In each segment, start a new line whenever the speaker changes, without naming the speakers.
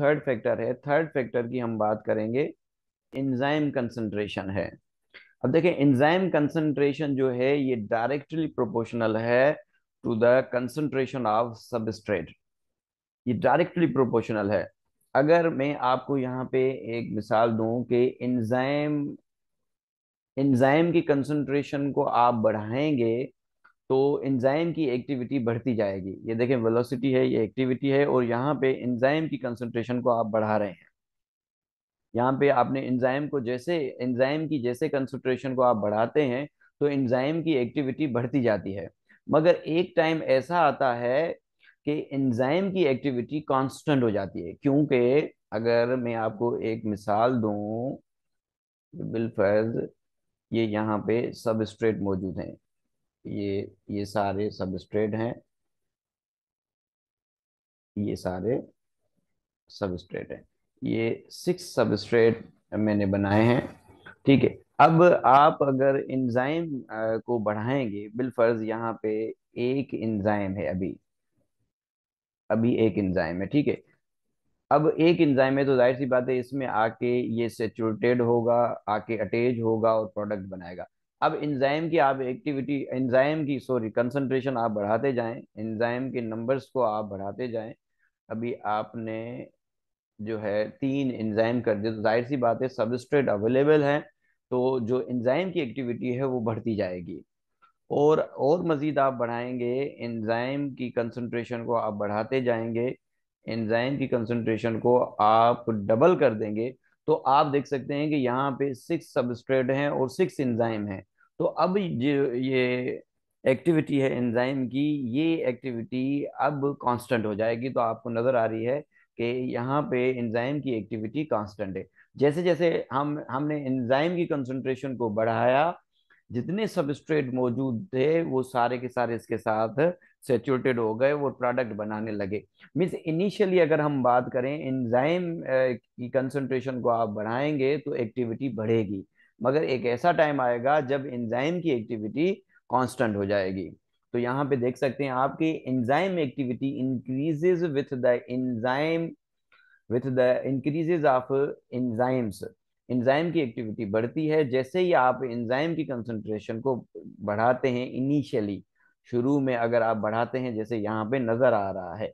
third factor है third factor की हम बात करेंगे इंजाइम कंसंट्रेशन है अब देखें इंजाइम कंसंट्रेशन जो है ये डायरेक्टली प्रोपोर्शनल है to the concentration of substrate ये डायरेक्टली प्रोपोर्शनल है अगर मैं आपको यहाँ पे एक मिसाल दूं कि इंजाइम इंजाइम की कंसंट्रेशन को आप बढ़ाएंगे तो एंजाइम की एक्टिविटी बढ़ती जाएगी ये देखें वेलोसिटी है ये एक्टिविटी है और यहाँ पे एंजाइम की कंसंट्रेशन को आप बढ़ा रहे हैं यहाँ पे आपने एंजाइम को जैसे एंजाइम की जैसे कंसंट्रेशन को आप बढ़ाते हैं तो एंजाइम की एक्टिविटी बढ़ती जाती है मगर एक टाइम ऐसा आता है कि एंजाइम की एक्टिविटी कॉन्स्टेंट हो जाती है क्योंकि अगर मैं आपको एक मिसाल दूँ बिलफर्ज ये यहाँ पे सब मौजूद हैं ये ये सारे सबस्ट्रेट हैं ये सारे सबस्ट्रेट हैं ये सिक्स सबस्ट्रेट मैंने बनाए हैं ठीक है अब आप अगर इंजाइम को बढ़ाएंगे बिलफर्ज यहाँ पे एक इंजाइम है अभी अभी एक इंजाइम है ठीक है अब एक इंजाइम है तो जाहिर सी बात है इसमें आके ये सेचुरेटेड होगा आके अटैच होगा और प्रोडक्ट बनाएगा अब इंजाइम की आप एक्टिविटी इंजाइम की सॉरी कंसनट्रेशन आप बढ़ाते जाएं इंजाइम के नंबर्स को आप बढ़ाते जाएं अभी आपने जो है तीन इंजाइम कर दिए तो जाहिर सी बात है सबस्ट्रेट अवेलेबल है तो जो इंजाइम की एक्टिविटी है वो बढ़ती जाएगी और और मज़ीद आप बढ़ाएंगे इंजाइम की कंसनट्रेशन को आप बढ़ाते जाएंगे इंजाइम की कंसनट्रेशन को आप डबल कर देंगे तो आप देख सकते हैं कि यहाँ पे सिक्स सबस्ट्रेट हैं और सिक्स इंजाइम हैं तो अब जो ये एक्टिविटी है एंजाइम की ये एक्टिविटी अब कांस्टेंट हो जाएगी तो आपको नजर आ रही है कि यहाँ पे एंजाइम की एक्टिविटी कांस्टेंट है जैसे जैसे हम हमने एंजाइम की कंसंट्रेशन को बढ़ाया जितने सबस्ट्रेट मौजूद थे वो सारे के सारे इसके साथ सेचुरेटेड हो गए वो प्रोडक्ट बनाने लगे मीन्स इनिशियली अगर हम बात करें एंजाइम की कंसंट्रेशन को आप बढ़ाएंगे तो एक्टिविटी बढ़ेगी मगर एक ऐसा टाइम आएगा जब एंजाइम की एक्टिविटी कांस्टेंट हो जाएगी तो यहाँ पे देख सकते हैं आपकी enzyme activity increases with the enzyme with the increases of enzymes enzyme की एक्टिविटी बढ़ती है जैसे ही आप एंजाइम की कंसंट्रेशन को बढ़ाते हैं इनिशियली शुरू में अगर आप बढ़ाते हैं जैसे यहाँ पे नजर आ रहा है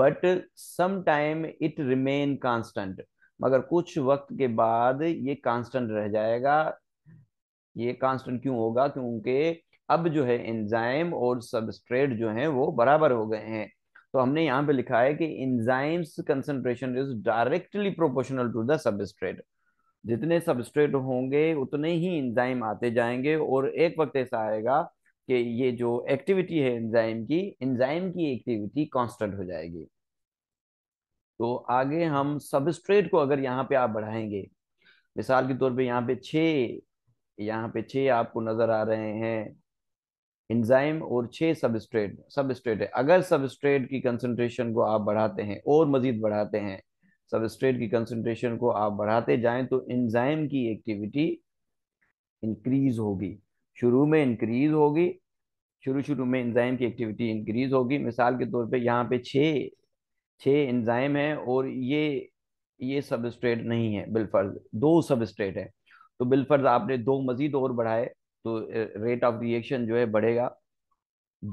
but sometime it remain constant मगर कुछ वक्त के बाद ये कांस्टेंट रह जाएगा ये कांस्टेंट क्यों होगा क्योंकि अब जो है एंजाइम और सबस्ट्रेट जो है वो बराबर हो गए हैं तो हमने यहाँ पे लिखा है कि enzymes concentration is directly proportional to the substrate जितने सबस्ट्रेट होंगे उतने ही इंजाइम आते जाएंगे और एक वक्त ऐसा आएगा कि ये जो एक्टिविटी है इंजाइम की इंजाइम की एक्टिविटी कांस्टेंट हो जाएगी तो आगे हम सबस्ट्रेट को अगर यहाँ पे आप बढ़ाएंगे मिसाल के तौर पे यहाँ पे छः यहाँ पे छः आपको नज़र आ रहे हैं इंजाइम और छह सबस्ट्रेट सबस्ट्रेट है अगर सबस्ट्रेट की कंसनट्रेशन को आप बढ़ाते हैं और मज़ीद बढ़ाते हैं सबस्ट्रेट की कंसंट्रेशन को आप बढ़ाते जाएं तो इंजाइम की एक्टिविटी इंक्रीज होगी शुरू में इंक्रीज होगी शुरू शुरू में इंजाइम की एक्टिविटी इंक्रीज होगी मिसाल के तौर पे यहाँ पे छह छः एंजाइम है और ये ये सबस्ट्रेट नहीं है बिलफर्ज दो सबस्ट्रेट है तो बिलफर्ज आपने दो मजीद और बढ़ाए तो रेट ऑफ रिएक्शन जो है बढ़ेगा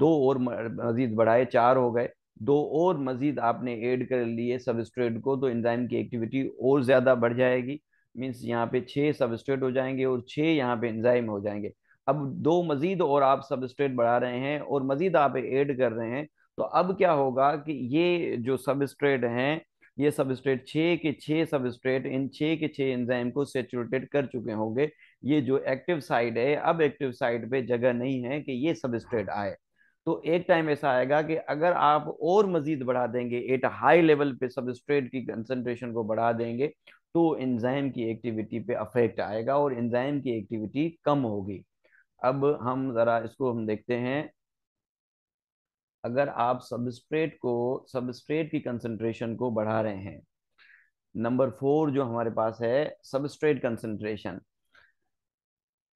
दो और मजीद बढ़ाए चार हो गए दो और मजीद आपने ऐड कर लिए सबस्ट्रेट को तो इंजाइम की एक्टिविटी और ज़्यादा बढ़ जाएगी मीन्स यहाँ पे छः सबस्ट्रेट हो जाएंगे और छह यहाँ पे इंजाइम हो जाएंगे अब दो मजीद और आप सबस्ट्रेट बढ़ा रहे हैं और मजीद आप ऐड कर रहे हैं तो अब क्या होगा कि ये जो सबस्ट्रेट हैं ये सबस्ट्रेट छः के छः सबस्ट्रेट इन छः के छः एंजाइम को सेचुरेटेड कर चुके होंगे ये जो एक्टिव साइड है अब एक्टिव साइड पे जगह नहीं है कि ये सबस्ट्रेट आए तो एक टाइम ऐसा आएगा कि अगर आप और मजीद बढ़ा देंगे एट हाई लेवल पे सबस्ट्रेट की कंसनट्रेशन को बढ़ा देंगे तो इंजाइम की एक्टिविटी पे अफेक्ट आएगा और इंजाइम की एक्टिविटी कम होगी अब हम ज़रा इसको हम देखते हैं अगर आप सबस्ट्रेट को सबस्ट्रेट की कंसंट्रेशन को बढ़ा रहे हैं नंबर फोर जो हमारे पास है substrate concentration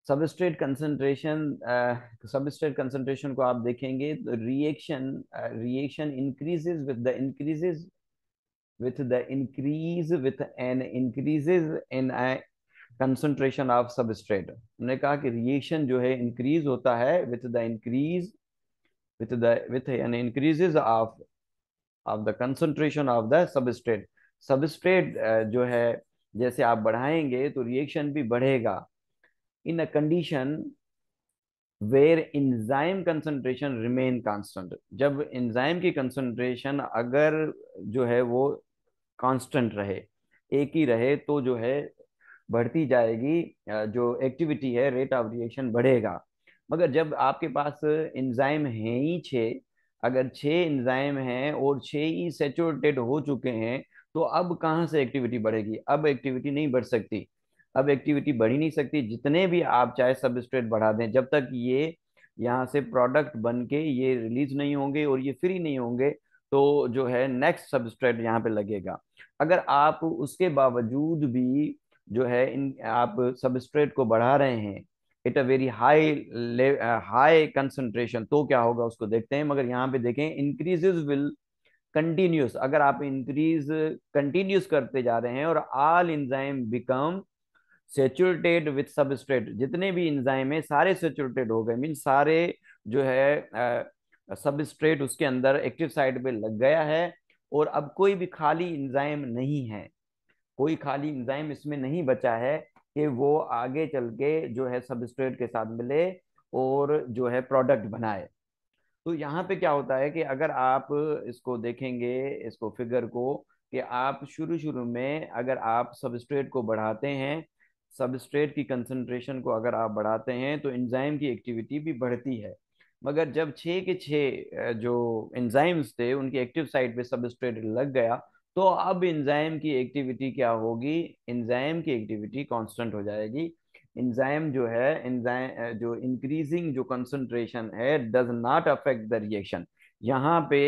substrate concentration substrate concentration को आप देखेंगे तो reaction reaction increases with the increases with the increase with an increases in concentration of substrate substrate उन्होंने कहा कि रिएक्शन जो है इंक्रीज होता है with the increase with the with an increases of of the concentration of the substrate substrate uh, जो है जैसे आप बढ़ाएंगे तो रिएक्शन भी बढ़ेगा in a condition where enzyme concentration remain constant जब इंजाइम की कंसंट्रेशन अगर जो है वो कांस्टेंट रहे एक ही रहे तो जो है बढ़ती जाएगी uh, जो एक्टिविटी है रेट ऑफ रिएक्शन बढ़ेगा मगर जब आपके पास इंजाइम हैं ही छः अगर छः इंजाइम हैं और छः ही सेचुरेटेड हो चुके हैं तो अब कहाँ से एक्टिविटी बढ़ेगी अब एक्टिविटी नहीं बढ़ सकती अब एक्टिविटी बढ़ ही नहीं सकती जितने भी आप चाहे सबस्ट्रेट बढ़ा दें जब तक ये यहाँ से प्रोडक्ट बन के ये रिलीज नहीं होंगे और ये फ्री नहीं होंगे तो जो है नेक्स्ट सबस्ट्रेट यहाँ पे लगेगा अगर आप उसके बावजूद भी जो है इन आप सबस्ट्रेट को बढ़ा रहे हैं it a very high high concentration तो क्या होगा उसको देखते हैं मगर यहाँ पे देखें इंक्रीजेज विल कंटिन्यूस अगर आप इंक्रीज कंटिन्यूस करते जा रहे हैं और all enzyme become saturated with substrate जितने भी इंजाइम है सारे सेचुरटेड हो गए मीन सारे जो है सबस्ट्रेट uh, उसके अंदर एक्टिव साइड पे लग गया है और अब कोई भी खाली इंजाइम नहीं है कोई खाली इंजाइम इसमें नहीं बचा है कि वो आगे चल के जो है सबस्ट्रेट के साथ मिले और जो है प्रोडक्ट बनाए तो यहाँ पे क्या होता है कि अगर आप इसको देखेंगे इसको फिगर को कि आप शुरू शुरू में अगर आप सबस्ट्रेट को बढ़ाते हैं सबस्ट्रेट की कंसनट्रेशन को अगर आप बढ़ाते हैं तो एंजाइम की एक्टिविटी भी बढ़ती है मगर जब छः के छः जो एंजाइम्स थे उनकी एक्टिव साइट पे सबस्ट्रेट लग गया तो अब इंजाइम की एक्टिविटी क्या होगी इंजाइम की एक्टिविटी कांस्टेंट हो जाएगी इंजाइम जो है इंजाइम जो इंक्रीजिंग जो कंसंट्रेशन है does not affect the reaction यहाँ पे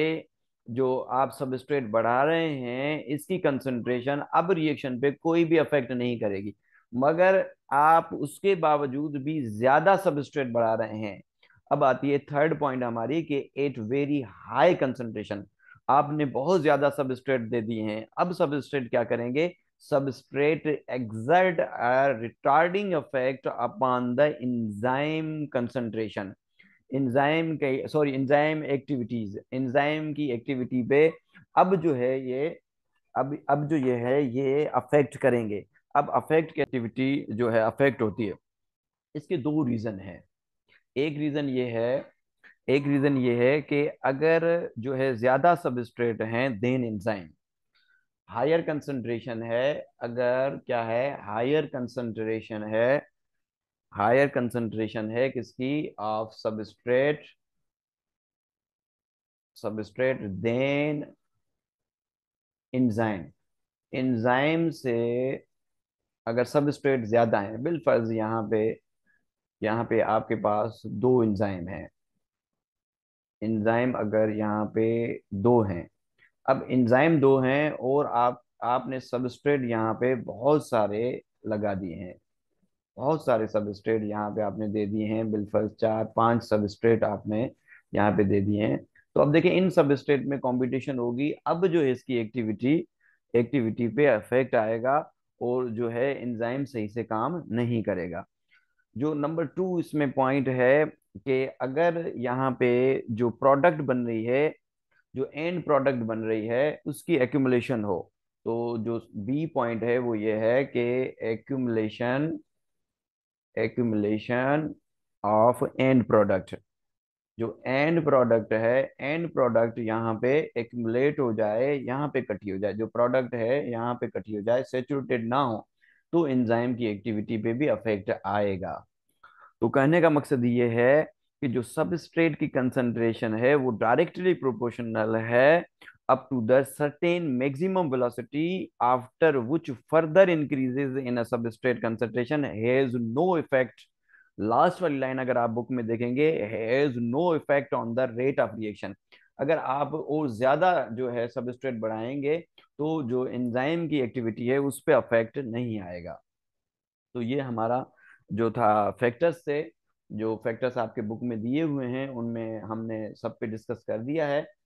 जो आप सबस्ट्रेट बढ़ा रहे हैं इसकी कंसंट्रेशन अब रिएक्शन पे कोई भी अफेक्ट नहीं करेगी मगर आप उसके बावजूद भी ज्यादा सबस्ट्रेट बढ़ा रहे हैं अब आती है थर्ड पॉइंट हमारी कि एट वेरी हाई कंसंट्रेशन आपने बहुत ज्यादा सबस्ट्रेट दे दिए हैं अब सबस्ट्रेट क्या करेंगे substrate exert retarding effect upon the enzyme enzyme enzyme के सॉरी इंजाइम एक्टिविटीज इंजाइम की एक्टिविटी पे अब जो है ये अब अब जो ये है ये अफेक्ट करेंगे अब अफेक्ट की एक्टिविटी जो है अफेक्ट होती है इसके दो रीज़न है एक रीज़न ये है एक रीजन ये है कि अगर जो है ज्यादा सबस्ट्रेट हैं देन एंजाइम हायर कंसंट्रेशन है अगर क्या है हायर कंसंट्रेशन है हायर कंसंट्रेशन है किसकी of substrate substrate then enzyme enzyme से अगर सबस्ट्रेट ज्यादा है बिलफर्ज यहाँ पे यहाँ पे आपके पास दो इंजाइम हैं इंजाइम अगर यहाँ पे दो हैं अब इंजाइम दो हैं और आप आपने सबस्ट्रेट यहाँ पे बहुत सारे लगा दिए हैं बहुत सारे सबस्ट्रेट यहाँ पे आपने दे दिए हैं बिलफर्स चार पांच सबस्ट्रेट आपने यहाँ पे दे दिए हैं तो अब देखिए इन सबस्ट्रेट में कंपटीशन होगी अब जो है इसकी एक्टिविटी एक्टिविटी पे अफेक्ट आएगा और जो है इंजाइम सही से काम नहीं करेगा जो नंबर टू इसमें पॉइंट है कि अगर यहाँ पे जो प्रोडक्ट बन रही है जो एंड प्रोडक्ट बन रही है उसकी एक्यूमुलेशन हो तो जो बी पॉइंट है वो ये है कि accumulation accumulation of end product जो एंड प्रोडक्ट है एंड प्रोडक्ट यहाँ पे एक्यूमुलेट हो जाए यहाँ पे कटी हो जाए जो प्रोडक्ट है यहाँ पे कटी हो जाए सेचुरेटेड ना हो तो एंजाइम की एक्टिविटी पे भी अफेक्ट आएगा तो कहने का मकसद ये है कि जो सबस्ट्रेट की कंसंट्रेशन है वो डायरेक्टली प्रोपोर्शनल है up to the certain maximum velocity after which further increases in a substrate concentration has no effect last वाली लाइन अगर आप बुक में देखेंगे has no effect on the rate of reaction अगर आप और ज्यादा जो है सबस्ट्रेट बढ़ाएंगे तो जो एंजाइम की एक्टिविटी है उस पर अफेक्ट नहीं आएगा तो ये हमारा जो था फैक्टर्स थे जो फैक्टर्स आपके बुक में दिए हुए हैं उनमें हमने सब पे डिस्कस कर दिया है